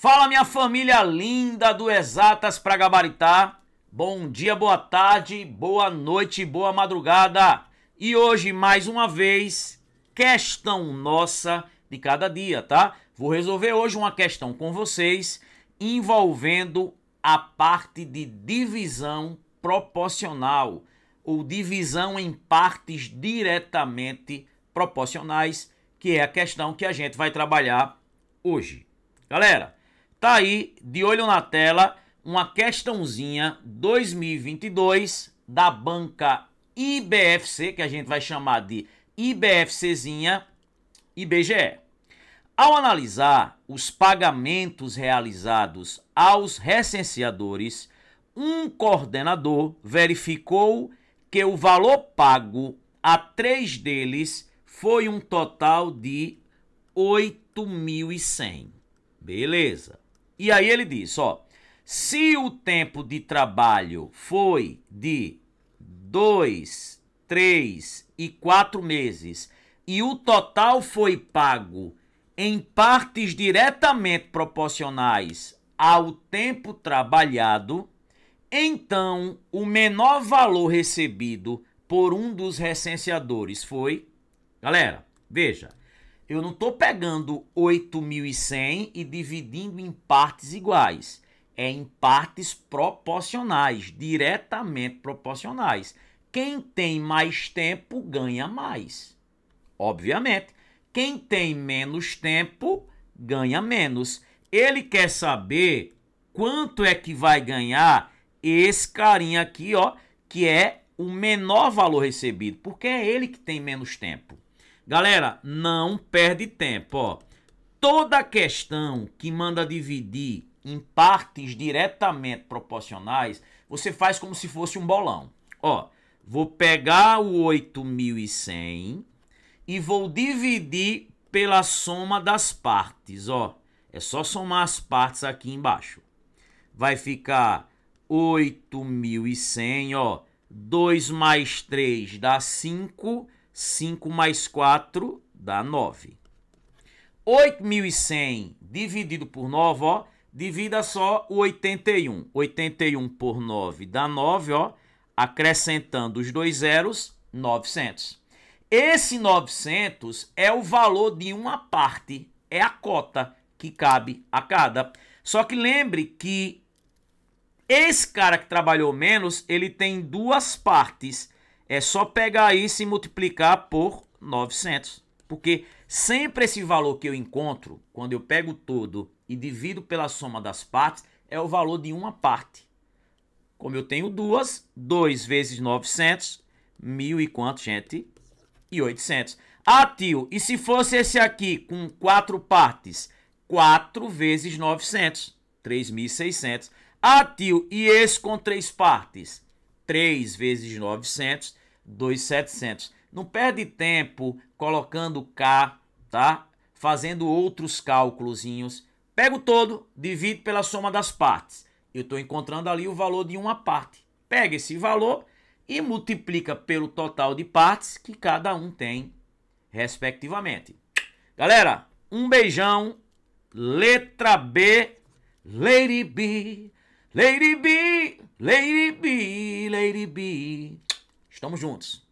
Fala minha família linda do Exatas para Gabaritar. Bom dia, boa tarde, boa noite, boa madrugada. E hoje mais uma vez, questão nossa de cada dia, tá? Vou resolver hoje uma questão com vocês envolvendo a parte de divisão proporcional ou divisão em partes diretamente proporcionais, que é a questão que a gente vai trabalhar hoje. Galera, Tá aí, de olho na tela, uma questãozinha 2022 da banca IBFC, que a gente vai chamar de IBFCzinha IBGE. Ao analisar os pagamentos realizados aos recenseadores, um coordenador verificou que o valor pago a três deles foi um total de 8.100. Beleza. E aí ele diz, ó, se o tempo de trabalho foi de dois, três e quatro meses e o total foi pago em partes diretamente proporcionais ao tempo trabalhado, então o menor valor recebido por um dos recenseadores foi. Galera, veja eu não estou pegando 8.100 e dividindo em partes iguais. É em partes proporcionais, diretamente proporcionais. Quem tem mais tempo ganha mais. Obviamente. Quem tem menos tempo ganha menos. Ele quer saber quanto é que vai ganhar esse carinha aqui, ó, que é o menor valor recebido, porque é ele que tem menos tempo. Galera, não perde tempo, ó. Toda questão que manda dividir em partes diretamente proporcionais, você faz como se fosse um bolão. Ó, vou pegar o 8100 e vou dividir pela soma das partes, ó. É só somar as partes aqui embaixo. Vai ficar 8100, ó. 2 mais 3 dá 5 5 mais 4 dá 9. 8.100 dividido por 9, ó, divida só o 81. 81 por 9 dá 9, ó, acrescentando os dois zeros, 900. Esse 900 é o valor de uma parte, é a cota que cabe a cada. Só que lembre que esse cara que trabalhou menos, ele tem duas partes é só pegar isso e multiplicar por 900. Porque sempre esse valor que eu encontro, quando eu pego todo e divido pela soma das partes, é o valor de uma parte. Como eu tenho duas, 2 vezes 900, mil e quanto, gente? E 800. Ah, tio, e se fosse esse aqui com quatro partes? 4 vezes 900, 3.600. Ah, tio, e esse com três partes? 3 vezes 900, 2,700. Não perde tempo colocando K, tá? Fazendo outros cálculozinhos. Pega o todo, divide pela soma das partes. Eu estou encontrando ali o valor de uma parte. Pega esse valor e multiplica pelo total de partes que cada um tem, respectivamente. Galera, um beijão. Letra B, Lady B, Lady B, Lady B, Lady B. Estamos juntos.